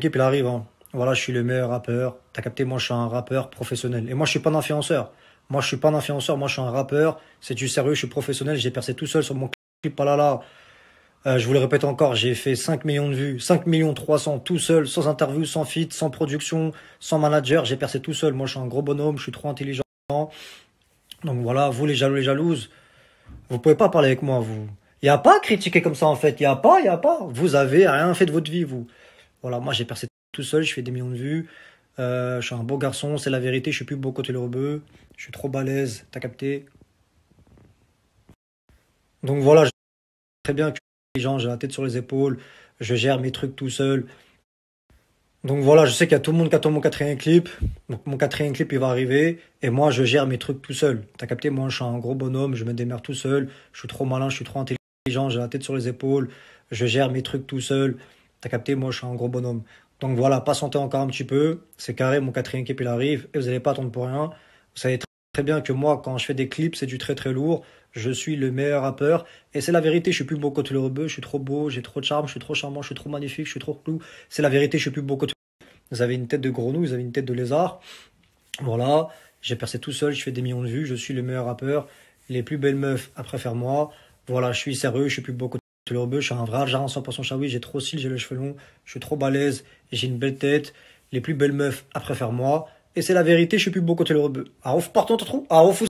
puis il arrive. Hein. Voilà, je suis le meilleur rappeur. T'as capté, moi, je suis un rappeur professionnel. Et moi, je suis pas un influenceur. Moi, je suis pas un influenceur. Moi, je suis un rappeur. C'est du sérieux. Je suis professionnel. J'ai percé tout seul sur mon clip. Ah euh, je vous le répète encore, j'ai fait 5 millions de vues, 5 millions 300 tout seul, sans interview, sans fit, sans production, sans manager. J'ai percé tout seul. Moi, je suis un gros bonhomme. Je suis trop intelligent. Donc voilà, vous, les jaloux, les jalouses, vous pouvez pas parler avec moi, vous. Il a pas à critiquer comme ça, en fait. Il a pas, il a pas. Vous avez rien fait de votre vie, vous. Voilà, moi j'ai percé tout seul, je fais des millions de vues. Euh, je suis un beau garçon, c'est la vérité, je suis plus beau côté le rebeu. Je suis trop balèze, t'as capté. Donc voilà, je très bien que les gens, j'ai la tête sur les épaules, je gère mes trucs tout seul. Donc voilà, je sais qu'il y a tout le monde qui attend mon quatrième clip. Donc mon quatrième clip, il va arriver. Et moi, je gère mes trucs tout seul. T'as capté Moi, je suis un gros bonhomme, je me démerde tout seul. Je suis trop malin, je suis trop intelligent, j'ai la tête sur les épaules. Je gère mes trucs tout seul. T'as capté, moi je suis un gros bonhomme. Donc voilà, patientez encore un petit peu. C'est carré, mon quatrième clip il arrive et vous allez pas attendre pour rien. Vous savez très bien que moi, quand je fais des clips, c'est du très très lourd. Je suis le meilleur rappeur. Et c'est la vérité, je suis plus beau que le rebeu, je suis trop beau, j'ai trop de charme, je suis trop charmant, je suis trop magnifique, je suis trop clou. C'est la vérité, je suis plus beau que Vous avez une tête de grenouille, vous avez une tête de lézard. Voilà, j'ai percé tout seul, je fais des millions de vues, je suis le meilleur rappeur. Les plus belles meufs après faire moi. Voilà, je suis sérieux, je suis plus beau que le rebeu, je suis un vrai pour 100% chahoui, j'ai trop cils, j'ai les cheveux longs, je suis trop balèze, j'ai une belle tête, les plus belles meufs à préfère moi. Et c'est la vérité, je suis plus beau côté le rebeu. Ah, ouf, partons, t'as trop Ah, ouf,